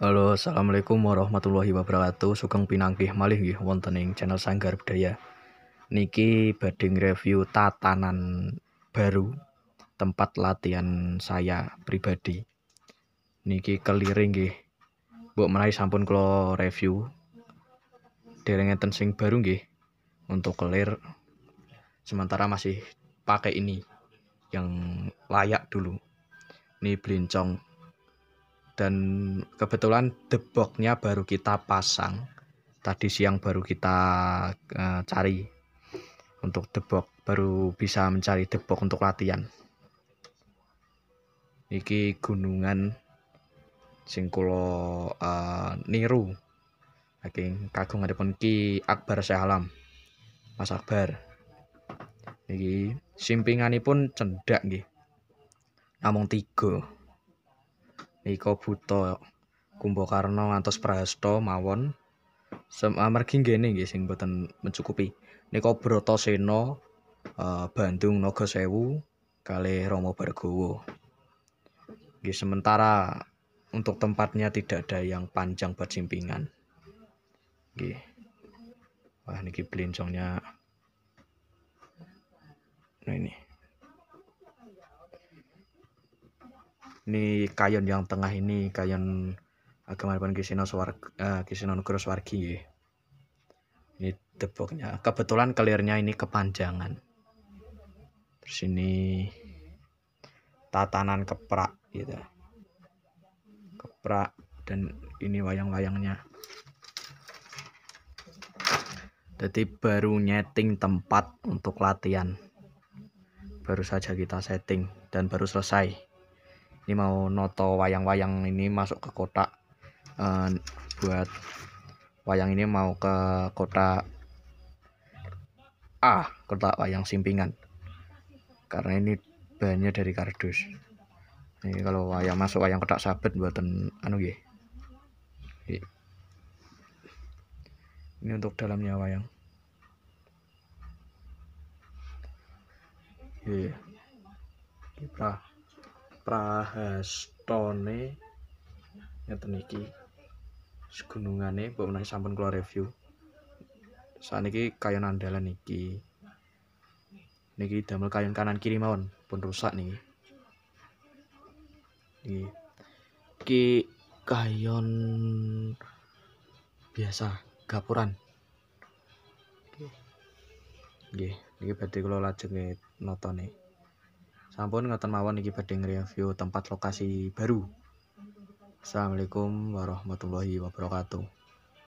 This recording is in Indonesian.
Halo, Assalamualaikum warahmatullahi wabarakatuh. Sugeng pinangkih malih nggih wonten channel Sanggar Budaya. Niki bading review tatanan baru tempat latihan saya pribadi. Niki keliring nggih. Mbok menawi sampun kula review. Dereng enten baru nggih untuk kelir sementara masih pakai ini yang layak dulu. Ini blincong dan kebetulan deboknya baru kita pasang tadi siang baru kita uh, cari untuk debok baru bisa mencari debok untuk latihan iki gunungan Singkulo kula uh, niru saking kagum ngadepun Ki Akbar Alam, Mas Akbar ini pun cendak nih namun tiga nika buta Kumbakarna ngantos prahasta mawon amargi ngene nggih sing boten mencukupi nika broto uh, Bandung Naga Sewu kalih Romo Bargowo nggih sementara untuk tempatnya tidak ada yang panjang bersimpingan nggih wah niki belincongnya nah ini ini kayon yang tengah ini kayon agama depan Kisino suar uh, eh, Kisino Swargi ini deboknya kebetulan kelirnya ini kepanjangan terus ini tatanan keprak gitu keprak dan ini wayang-wayangnya jadi baru nyeting tempat untuk latihan baru saja kita setting dan baru selesai ini mau noto wayang-wayang ini masuk ke kota uh, eh, buat wayang ini mau ke kota A kota wayang simpingan karena ini bahannya dari kardus ini kalau wayang masuk wayang kotak sabet buatan anu ye. ini untuk dalamnya wayang iya yeah prahastone ngeten iki segunungane mbok sampun keluar review saat kayon andalan iki niki damel kayon kanan kiri mawon pun rusak niki niki iki kayon biasa gapuran nggih niki badhe kula lajeng notone Sampun ngoten mawon iki badhe review tempat lokasi baru. Assalamualaikum warahmatullahi wabarakatuh.